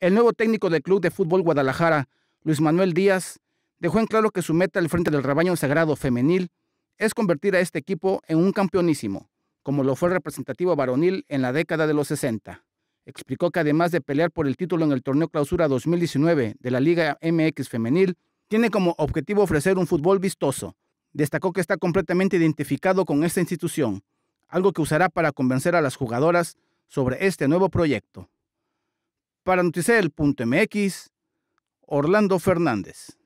El nuevo técnico del Club de Fútbol Guadalajara, Luis Manuel Díaz, dejó en claro que su meta al frente del rebaño sagrado femenil es convertir a este equipo en un campeonísimo, como lo fue el representativo varonil en la década de los 60. Explicó que además de pelear por el título en el torneo clausura 2019 de la Liga MX femenil, tiene como objetivo ofrecer un fútbol vistoso. Destacó que está completamente identificado con esta institución, algo que usará para convencer a las jugadoras sobre este nuevo proyecto. Para mx Orlando Fernández.